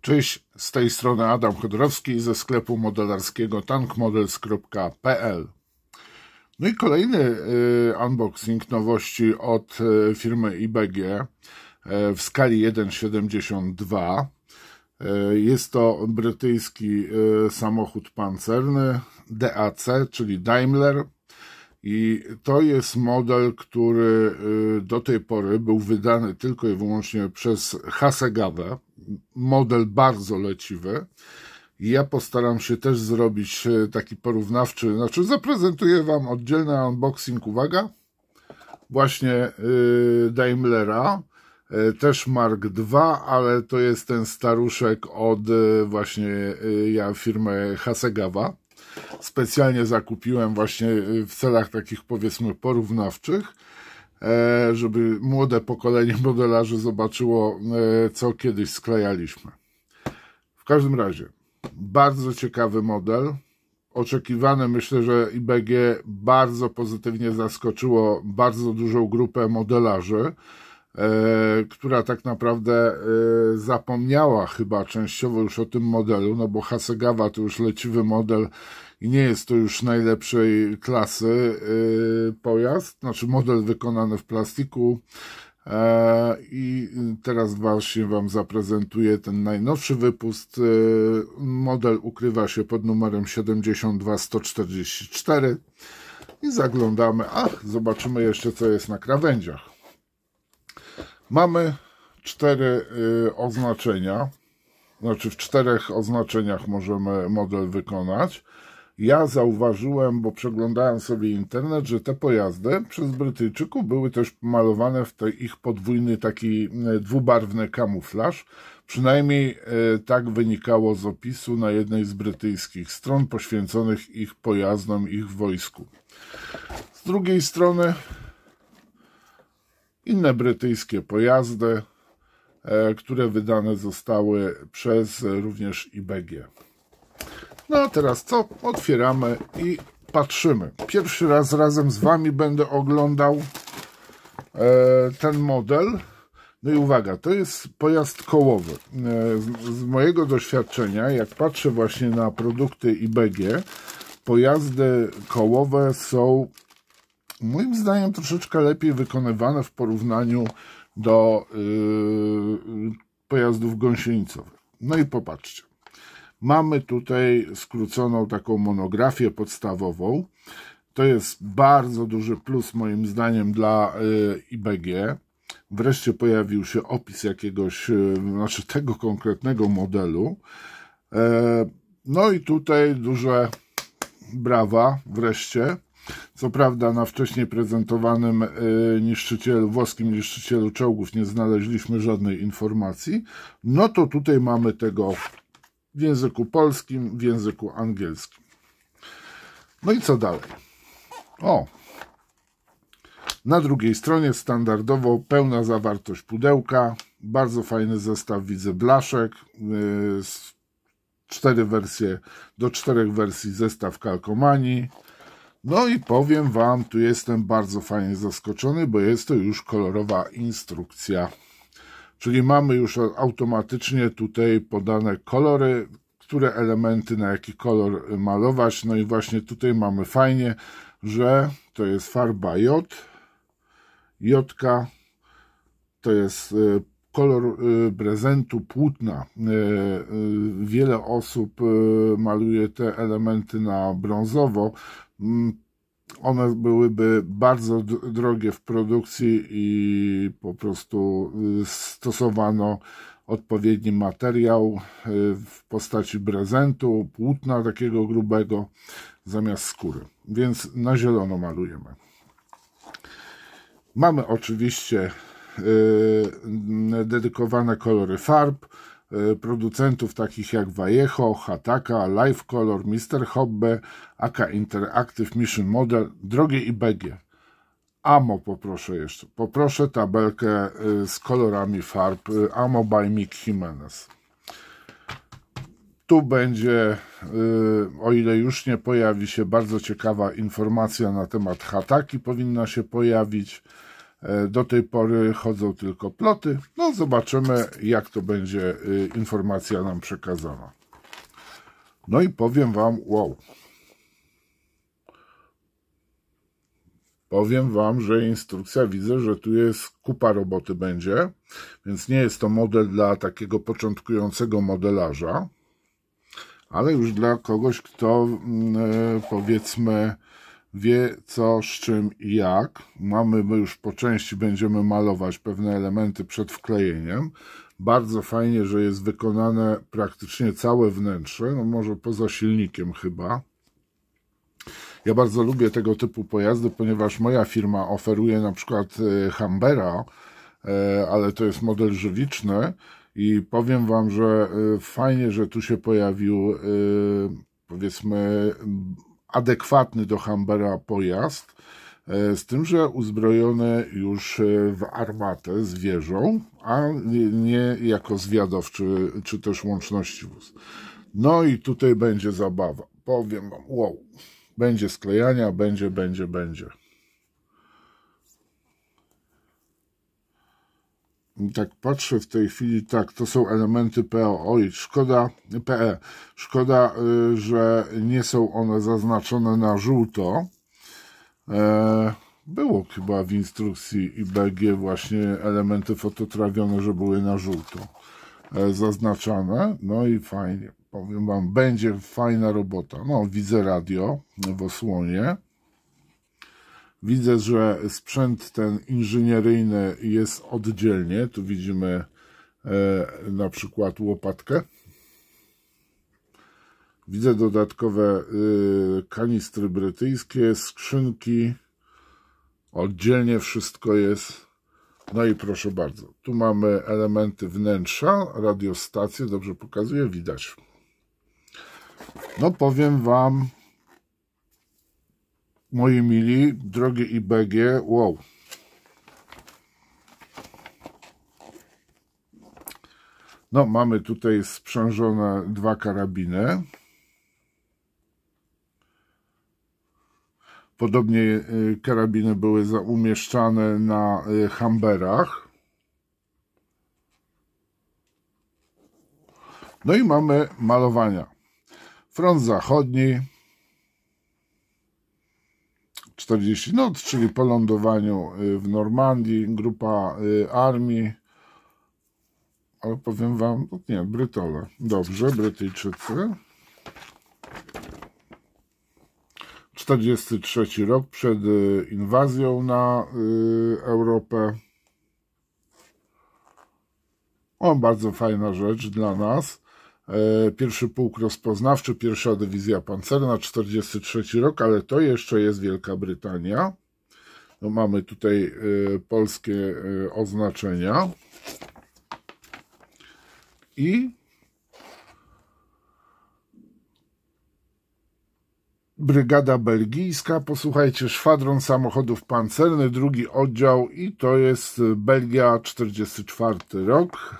Cześć, z tej strony Adam Chodrowski ze sklepu modelarskiego tankmodels.pl No i kolejny y, unboxing nowości od y, firmy IBG y, w skali 1,72. Y, jest to brytyjski y, samochód pancerny DAC, czyli Daimler i to jest model, który y, do tej pory był wydany tylko i wyłącznie przez Hasegawę. Model bardzo leciwy. I ja postaram się też zrobić y, taki porównawczy, znaczy zaprezentuję Wam oddzielny unboxing, uwaga, właśnie y, Daimlera, też Mark II, ale to jest ten staruszek od właśnie ja firmy Hasegawa specjalnie zakupiłem właśnie y, w celach takich powiedzmy porównawczych, e, żeby młode pokolenie modelarzy zobaczyło, e, co kiedyś sklejaliśmy. W każdym razie, bardzo ciekawy model. Oczekiwane myślę, że IBG bardzo pozytywnie zaskoczyło bardzo dużą grupę modelarzy. E, która tak naprawdę e, zapomniała chyba częściowo już o tym modelu, no bo Hasegawa to już leciwy model i nie jest to już najlepszej klasy e, pojazd, znaczy model wykonany w plastiku. I teraz właśnie Wam zaprezentuję ten najnowszy wypust. Model ukrywa się pod numerem 72144 i zaglądamy. Ach, zobaczymy jeszcze co jest na krawędziach. Mamy cztery y, oznaczenia. Znaczy, w czterech oznaczeniach możemy model wykonać. Ja zauważyłem, bo przeglądałem sobie internet, że te pojazdy przez Brytyjczyków były też malowane w tej, ich podwójny taki y, dwubarwny kamuflaż. Przynajmniej y, tak wynikało z opisu na jednej z brytyjskich stron poświęconych ich pojazdom, ich wojsku. Z drugiej strony inne brytyjskie pojazdy, e, które wydane zostały przez również IBG. No a teraz co? Otwieramy i patrzymy. Pierwszy raz razem z Wami będę oglądał e, ten model. No i uwaga, to jest pojazd kołowy. E, z mojego doświadczenia, jak patrzę właśnie na produkty IBG, pojazdy kołowe są moim zdaniem troszeczkę lepiej wykonywane w porównaniu do yy, pojazdów gąsienicowych. No i popatrzcie. Mamy tutaj skróconą taką monografię podstawową. To jest bardzo duży plus moim zdaniem dla yy, IBG. Wreszcie pojawił się opis jakiegoś, yy, znaczy tego konkretnego modelu. E, no i tutaj duże brawa wreszcie. Co prawda na wcześniej prezentowanym e, niszczycielu, włoskim niszczycielu czołgów nie znaleźliśmy żadnej informacji, no to tutaj mamy tego w języku polskim, w języku angielskim. No i co dalej? O! Na drugiej stronie standardowo pełna zawartość pudełka, bardzo fajny zestaw widzę blaszek, e, cztery wersje, do czterech wersji zestaw kalkomanii, no i powiem Wam, tu jestem bardzo fajnie zaskoczony, bo jest to już kolorowa instrukcja. Czyli mamy już automatycznie tutaj podane kolory, które elementy na jaki kolor malować. No i właśnie tutaj mamy fajnie, że to jest farba J, J to jest y, kolor y, prezentu płótna. Y, wiele osób maluje te elementy na brązowo, Mm, one byłyby bardzo drogie w produkcji i po prostu y, stosowano odpowiedni materiał y, w postaci brezentu, płótna takiego grubego zamiast skóry. Więc na zielono malujemy. Mamy oczywiście y, dedykowane kolory farb. Y, producentów takich jak Vallejo, Hataka, Life Color, Mr. Hobbe, AK Interactive, Mission Model, drogie i BG. Amo poproszę jeszcze. Poproszę tabelkę y, z kolorami farb y, Amo by Mick Jimenez. Tu będzie, o ile już nie pojawi się, bardzo ciekawa informacja na temat Hataki powinna się pojawić. E, do tej pory chodzą tylko ploty. No, zobaczymy, jak to będzie y, informacja nam przekazana. No i powiem Wam, wow. Powiem Wam, że instrukcja widzę, że tu jest kupa roboty będzie, więc nie jest to model dla takiego początkującego modelarza, ale już dla kogoś, kto mm, e, powiedzmy wie co, z czym i jak. Mamy, my już po części będziemy malować pewne elementy przed wklejeniem. Bardzo fajnie, że jest wykonane praktycznie całe wnętrze, no może poza silnikiem chyba. Ja bardzo lubię tego typu pojazdy, ponieważ moja firma oferuje na przykład e, Hambera, e, ale to jest model żywiczny i powiem Wam, że e, fajnie, że tu się pojawił powiedzmy adekwatny do Humbera pojazd, e, z tym, że uzbrojony już e, w armatę z wieżą, a nie jako zwiadowczy czy też łączności wóz. No i tutaj będzie zabawa. Powiem wam, wow, będzie sklejania, będzie, będzie, będzie. tak patrzę w tej chwili, tak, to są elementy PO. Oj, szkoda, PE. Szkoda, y, że nie są one zaznaczone na żółto. E, było chyba w instrukcji IBG właśnie elementy fototrawione, że były na żółto e, zaznaczane. No i fajnie, powiem Wam, będzie fajna robota. No, widzę radio w osłonie. Widzę, że sprzęt ten inżynieryjny jest oddzielnie. Tu widzimy e, na przykład łopatkę. Widzę dodatkowe y, kanistry brytyjskie, skrzynki. Oddzielnie wszystko jest. No i proszę bardzo, tu mamy elementy wnętrza, radiostację, dobrze pokazuję, widać. No powiem Wam, moi mili, drogie IBG, wow. No, mamy tutaj sprzężone dwa karabiny. Podobnie y, karabiny były umieszczane na y, hamberach. No i mamy malowania. Front zachodni, 40 noc, czyli po lądowaniu y, w Normandii, grupa y, armii. Ale powiem wam, no nie, Brytole. Dobrze, Brytyjczycy. 43 rok przed y, inwazją na Europę. O, bardzo fajna rzecz dla nas. E, pierwszy pułk rozpoznawczy, pierwsza dywizja pancerna, 43 rok, ale to jeszcze jest Wielka Brytania. No, mamy tutaj e, polskie e, oznaczenia. I Brygada Belgijska, posłuchajcie, szwadron samochodów pancernych, drugi oddział i to jest Belgia 44 rok.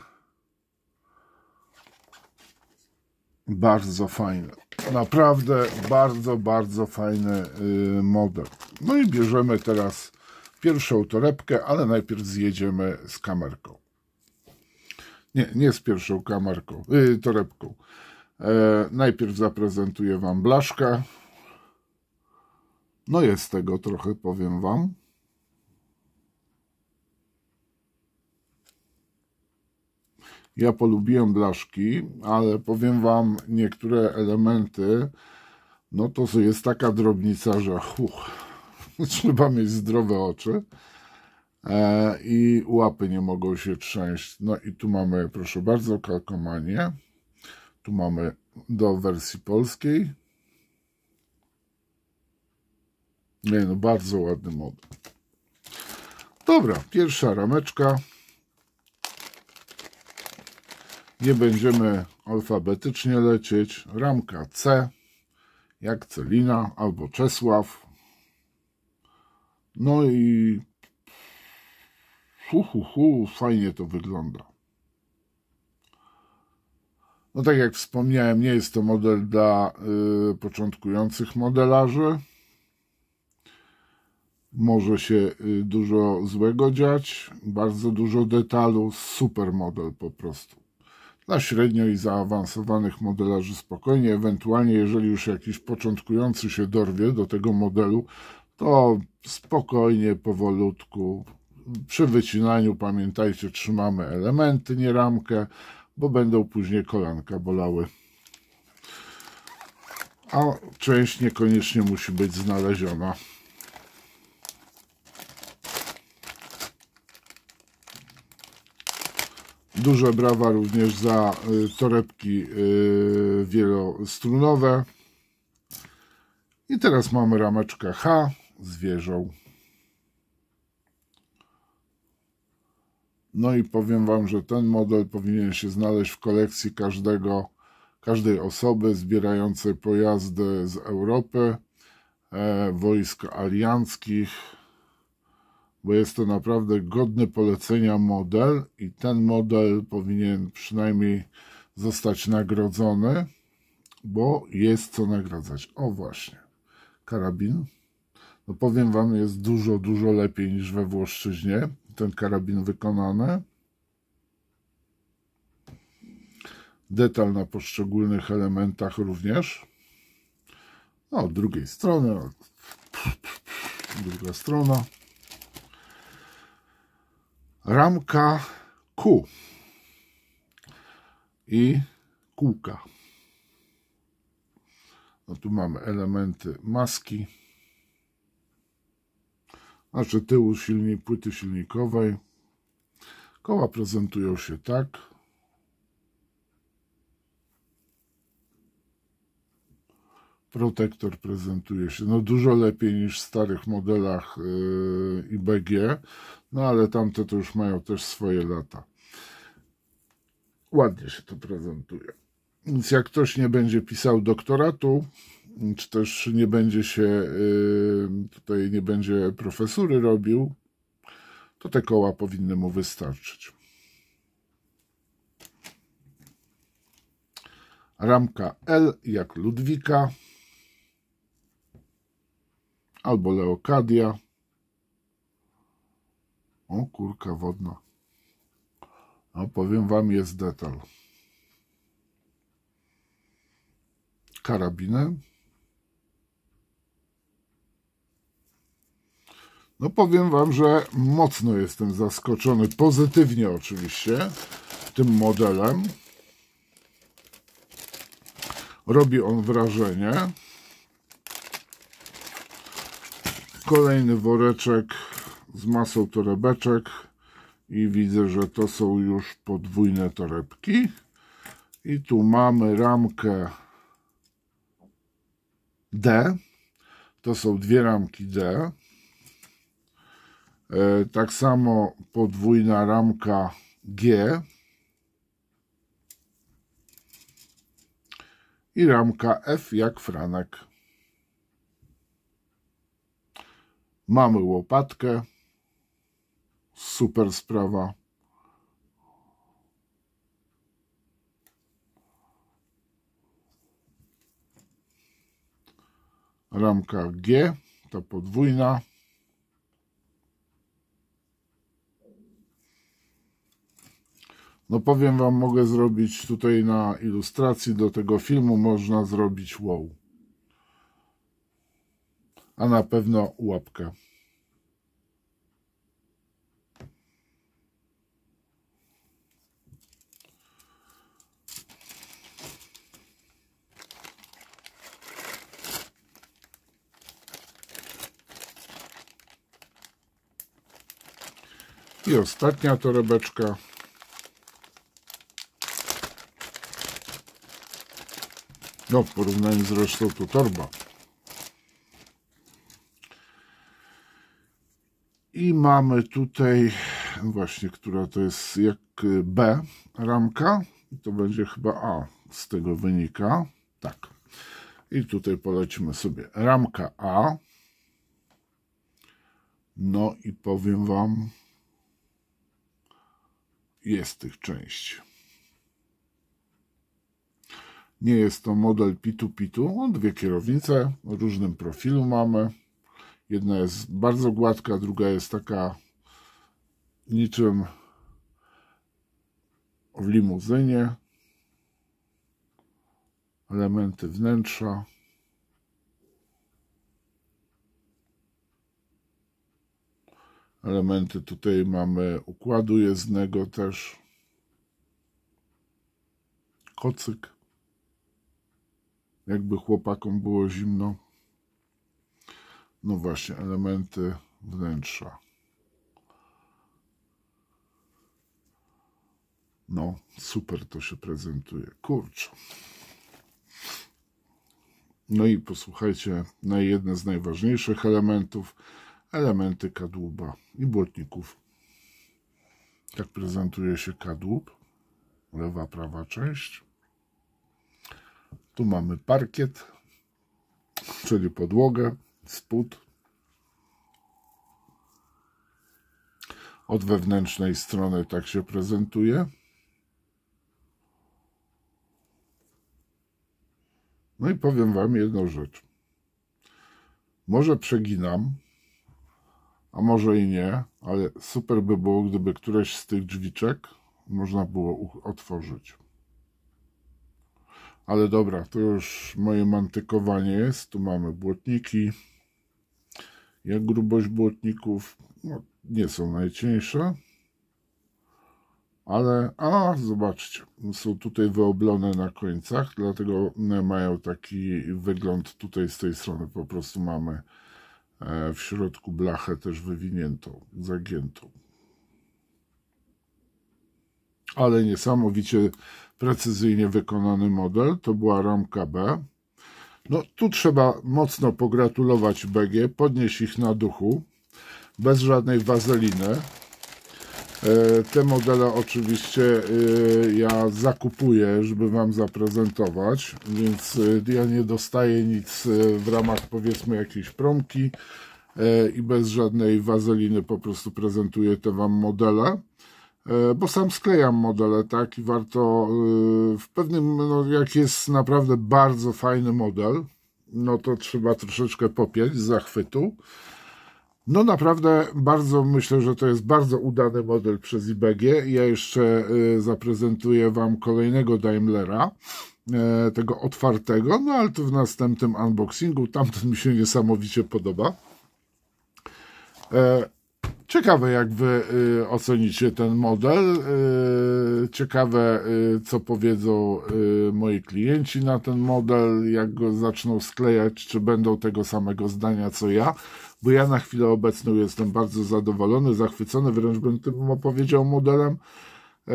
Bardzo fajny. Naprawdę bardzo, bardzo fajny y, model. No i bierzemy teraz pierwszą torebkę, ale najpierw zjedziemy z kamerką. Nie, nie z pierwszą kamerką, yy, torebką. E, najpierw zaprezentuję Wam blaszkę. No jest tego trochę, powiem Wam. Ja polubiłem blaszki, ale powiem Wam niektóre elementy, no to jest taka drobnica, że huh, trzeba mieć zdrowe oczy e, i łapy nie mogą się trzęść. No i tu mamy, proszę bardzo, kalkomanię. Tu mamy do wersji polskiej. Nie no, bardzo ładny model. Dobra, pierwsza rameczka. Nie będziemy alfabetycznie lecieć. Ramka C, jak Celina albo Czesław. No i hu, hu, hu, fajnie to wygląda. No tak jak wspomniałem, nie jest to model dla y, początkujących modelarzy. Może się y, dużo złego dziać, bardzo dużo detalu, super model po prostu na średnio i zaawansowanych modelarzy spokojnie. Ewentualnie, jeżeli już jakiś początkujący się dorwie do tego modelu, to spokojnie, powolutku. Przy wycinaniu, pamiętajcie, trzymamy elementy, nie ramkę, bo będą później kolanka bolały. A część niekoniecznie musi być znaleziona. Duże brawa również za y, torebki y, wielostrunowe. I teraz mamy rameczkę H z wieżą. No i powiem Wam, że ten model powinien się znaleźć w kolekcji każdego, każdej osoby zbierającej pojazdy z Europy, e, wojsk alianckich, bo jest to naprawdę godny polecenia model i ten model powinien przynajmniej zostać nagrodzony, bo jest co nagradzać. O właśnie, karabin. No powiem Wam, jest dużo, dużo lepiej niż we Włoszczyźnie ten karabin wykonany. Detal na poszczególnych elementach również. No, od drugiej strony, druga strona ramka Q i kółka. No tu mamy elementy maski, znaczy tyłu silnik, płyty silnikowej. Koła prezentują się tak. Protektor prezentuje się no dużo lepiej niż w starych modelach yy, IBG. No ale tamte to już mają też swoje lata. Ładnie się to prezentuje. Więc jak ktoś nie będzie pisał doktoratu, czy też nie będzie się y, tutaj nie będzie profesury robił, to te koła powinny mu wystarczyć. Ramka L jak Ludwika albo Leokadia. O kurka wodna. No powiem wam, jest detal. Karabinę. No powiem wam, że mocno jestem zaskoczony, pozytywnie oczywiście, tym modelem. Robi on wrażenie. Kolejny woreczek z masą torebeczek i widzę, że to są już podwójne torebki i tu mamy ramkę D to są dwie ramki D e, tak samo podwójna ramka G i ramka F jak franek. Mamy łopatkę, Super sprawa. Ramka G, ta podwójna. No powiem Wam, mogę zrobić tutaj na ilustracji do tego filmu, można zrobić wow. A na pewno łapkę. I ostatnia torebeczka. No, w porównaniu z resztą to torba. I mamy tutaj właśnie, która to jest jak y, B ramka. to będzie chyba A z tego wynika. Tak. I tutaj polecimy sobie ramka A. No i powiem Wam, jest tych części. Nie jest to model pitu-pitu. Dwie kierownice o różnym profilu mamy. Jedna jest bardzo gładka, druga jest taka niczym w limuzynie. Elementy wnętrza. elementy. Tutaj mamy układu jezdnego też. Kocyk. Jakby chłopakom było zimno. No właśnie, elementy wnętrza. No, super to się prezentuje. Kurczę. No i posłuchajcie, na jedne z najważniejszych elementów elementy kadłuba i błotników. Tak prezentuje się kadłub. Lewa, prawa część. Tu mamy parkiet, czyli podłogę, spód. Od wewnętrznej strony tak się prezentuje. No i powiem Wam jedną rzecz. Może przeginam, a może i nie, ale super by było, gdyby któreś z tych drzwiczek można było otworzyć. Ale dobra, to już moje mantykowanie jest. Tu mamy błotniki. Jak grubość błotników? No, nie są najcieńsze. Ale, a zobaczcie, są tutaj wyoblone na końcach, dlatego mają taki wygląd tutaj z tej strony. Po prostu mamy E, w środku blachę też wywiniętą, zagiętą. Ale niesamowicie precyzyjnie wykonany model. To była ramka B. No tu trzeba mocno pogratulować BG, podnieść ich na duchu, bez żadnej wazeliny. E, te modele oczywiście e, ja zakupuję, żeby Wam zaprezentować, więc e, ja nie dostaję nic w ramach powiedzmy jakiejś promki i bez żadnej wazeliny po prostu prezentuję te Wam modele bo sam sklejam modele, tak, i warto w pewnym, no, jak jest naprawdę bardzo fajny model, no to trzeba troszeczkę popieć z zachwytu, no naprawdę bardzo myślę, że to jest bardzo udany model przez IBG. Ja jeszcze y, zaprezentuję Wam kolejnego Daimlera, y, tego otwartego, no ale to w następnym unboxingu. Tamten mi się niesamowicie podoba. E, ciekawe, jak Wy y, ocenicie ten model. Ciekawe, y, co powiedzą y, moi klienci na ten model, jak go zaczną sklejać, czy będą tego samego zdania co ja, bo ja na chwilę obecną jestem bardzo zadowolony, zachwycony, wręcz bym tym opowiedział modelem. E,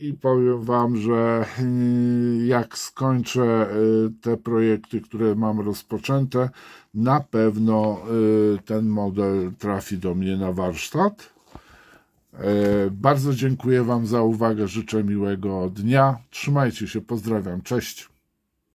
I powiem Wam, że mm, jak skończę y, te projekty, które mam rozpoczęte, na pewno ten model trafi do mnie na warsztat E, bardzo dziękuję Wam za uwagę. Życzę miłego dnia. Trzymajcie się. Pozdrawiam. Cześć.